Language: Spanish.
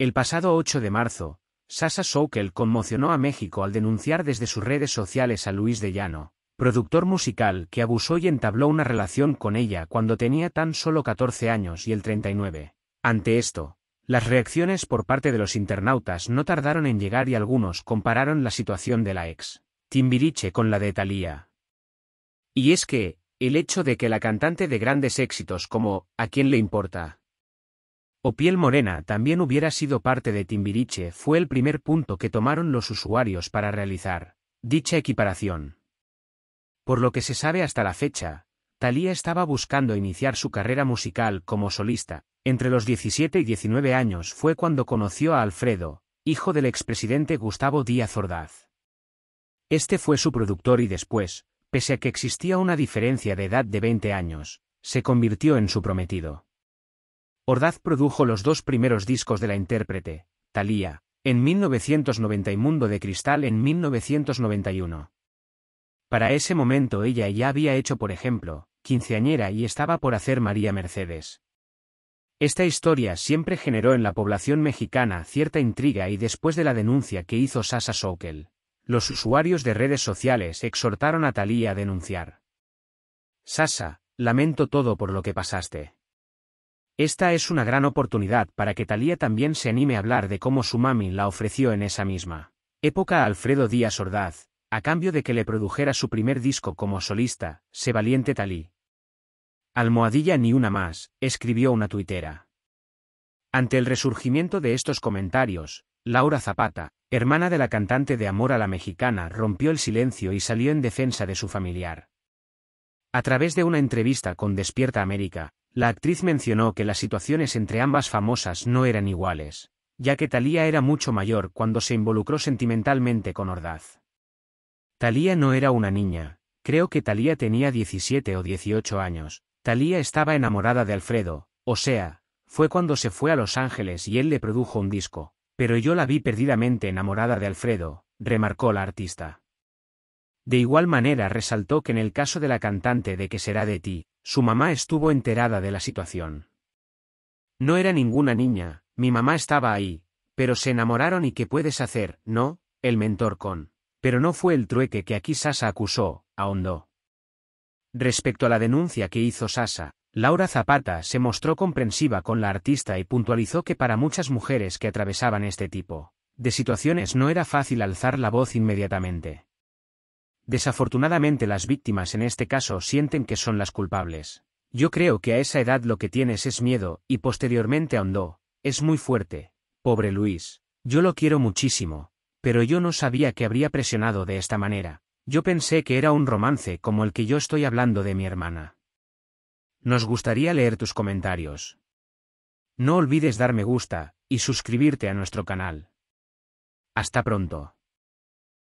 El pasado 8 de marzo, Sasa Soukel conmocionó a México al denunciar desde sus redes sociales a Luis de Llano, productor musical que abusó y entabló una relación con ella cuando tenía tan solo 14 años y el 39. Ante esto, las reacciones por parte de los internautas no tardaron en llegar y algunos compararon la situación de la ex Timbiriche con la de Thalía. Y es que, el hecho de que la cantante de grandes éxitos como ¿A quién le importa? o piel morena también hubiera sido parte de Timbiriche fue el primer punto que tomaron los usuarios para realizar dicha equiparación. Por lo que se sabe hasta la fecha, Thalía estaba buscando iniciar su carrera musical como solista. Entre los 17 y 19 años fue cuando conoció a Alfredo, hijo del expresidente Gustavo Díaz Ordaz. Este fue su productor y después, pese a que existía una diferencia de edad de 20 años, se convirtió en su prometido. Ordaz produjo los dos primeros discos de la intérprete, Thalía, en 1990 y Mundo de Cristal en 1991. Para ese momento ella ya había hecho, por ejemplo, Quinceañera y estaba por hacer María Mercedes. Esta historia siempre generó en la población mexicana cierta intriga y después de la denuncia que hizo Sasa Sokel, los usuarios de redes sociales exhortaron a Talía a denunciar. Sasa, lamento todo por lo que pasaste. Esta es una gran oportunidad para que Talía también se anime a hablar de cómo su mami la ofreció en esa misma época a Alfredo Díaz Ordaz, a cambio de que le produjera su primer disco como solista, Se Valiente Talí. Almohadilla ni una más, escribió una tuitera. Ante el resurgimiento de estos comentarios, Laura Zapata, hermana de la cantante de Amor a la Mexicana, rompió el silencio y salió en defensa de su familiar. A través de una entrevista con Despierta América, la actriz mencionó que las situaciones entre ambas famosas no eran iguales, ya que Thalía era mucho mayor cuando se involucró sentimentalmente con Ordaz. Thalía no era una niña, creo que Thalía tenía 17 o 18 años, Thalía estaba enamorada de Alfredo, o sea, fue cuando se fue a Los Ángeles y él le produjo un disco, pero yo la vi perdidamente enamorada de Alfredo, remarcó la artista. De igual manera resaltó que en el caso de la cantante de que será de ti, su mamá estuvo enterada de la situación. No era ninguna niña, mi mamá estaba ahí, pero se enamoraron y qué puedes hacer, ¿no? El mentor con. Pero no fue el trueque que aquí Sasa acusó, ahondó. Respecto a la denuncia que hizo Sasa, Laura Zapata se mostró comprensiva con la artista y puntualizó que para muchas mujeres que atravesaban este tipo de situaciones no era fácil alzar la voz inmediatamente. Desafortunadamente las víctimas en este caso sienten que son las culpables. Yo creo que a esa edad lo que tienes es miedo, y posteriormente ahondó, es muy fuerte. Pobre Luis. Yo lo quiero muchísimo. Pero yo no sabía que habría presionado de esta manera. Yo pensé que era un romance como el que yo estoy hablando de mi hermana. Nos gustaría leer tus comentarios. No olvides dar me gusta, y suscribirte a nuestro canal. Hasta pronto.